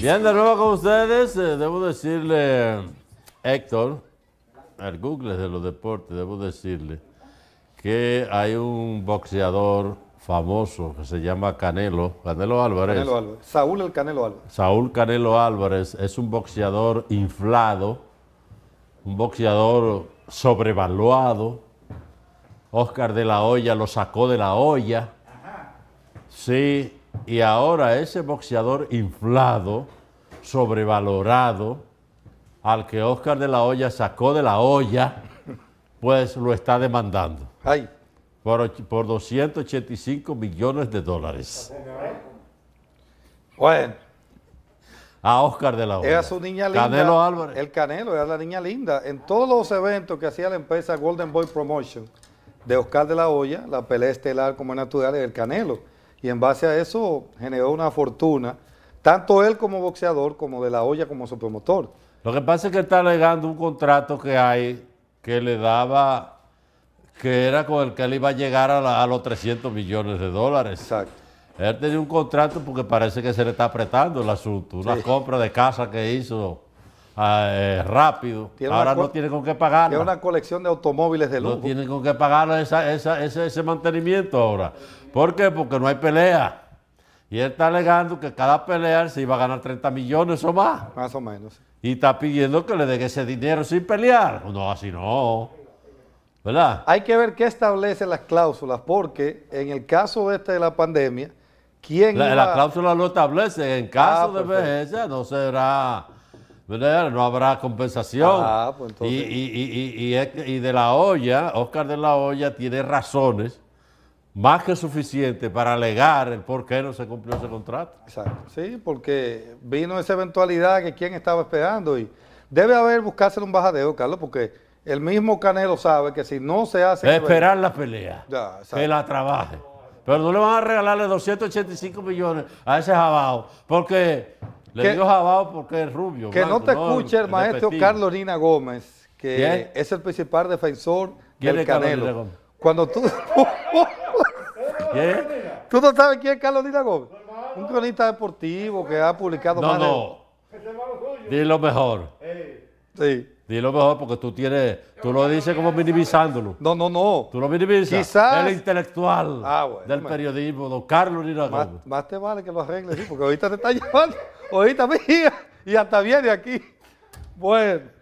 Bien, de nuevo con ustedes, eh, debo decirle, Héctor, al Google de los deportes, debo decirle que hay un boxeador famoso que se llama Canelo, Canelo Álvarez. Saúl el Canelo Álvarez. Saúl Canelo Álvarez es un boxeador inflado, un boxeador sobrevaluado. Oscar de la Hoya lo sacó de la olla. Sí, y ahora ese boxeador inflado, sobrevalorado, al que Oscar de la Hoya sacó de la olla, pues lo está demandando. Ay. Por, por 285 millones de dólares. Bueno. A Oscar de la Hoya. Era su niña linda. Canelo Álvarez. El Canelo era la niña linda. En todos los eventos que hacía la empresa Golden Boy Promotion de Oscar de la Hoya, la pelea estelar como es natural era el Canelo y en base a eso generó una fortuna, tanto él como boxeador, como de la olla como su promotor. Lo que pasa es que está alegando un contrato que hay que le daba, que era con el que él iba a llegar a, los 300 millones de dólares. Exacto. Él tenía un contrato porque parece que se le está apretando el asunto, una compra de casa que hizo Ah, rápido. Ahora no tiene con qué pagar. Tiene una colección de automóviles de lujo. No tiene con qué pagar esa, ese, mantenimiento ahora. ¿Por qué? Porque no hay pelea. Y él está alegando que cada pelea se iba a ganar 30 millones o más. Más o menos. Y está pidiendo que le deje ese dinero sin pelear. No, así no. ¿Verdad? Hay que ver qué establece las cláusulas, porque en el caso este de la pandemia, ¿quién la, la cláusula lo establece. En caso ah, de emergencia no será no habrá compensación. y, de la olla, Oscar de la olla tiene razones más que suficientes para alegar el por qué no se cumplió ese contrato. Exacto, sí, porque vino esa eventualidad que quien estaba esperando y debe haber buscarse un bajadeo, Carlos, porque el mismo Canelo sabe que si no se hace... Esperar la pelea, que la trabaje. Pero no le van a regalarle 285 millones a ese jabao, porque le que, porque es rubio. Que no te escuche el, maestro Carlos Nina Gómez, que es el principal defensor del Canelo. Cuando tú... ¿Tú no sabes quién es Carlos Nina Gómez? Un cronista deportivo que ha publicado... No, no. Dilo mejor. Sí. Dilo mejor porque tú tienes, tú lo dices como minimizándolo. No, no, no. Tú lo minimizas. Quizás. El intelectual ah, del periodismo, don Carlos Nina más, más, te vale que lo arregles, sí, porque ahorita te está llevando, ahorita mira, y hasta viene aquí. Bueno.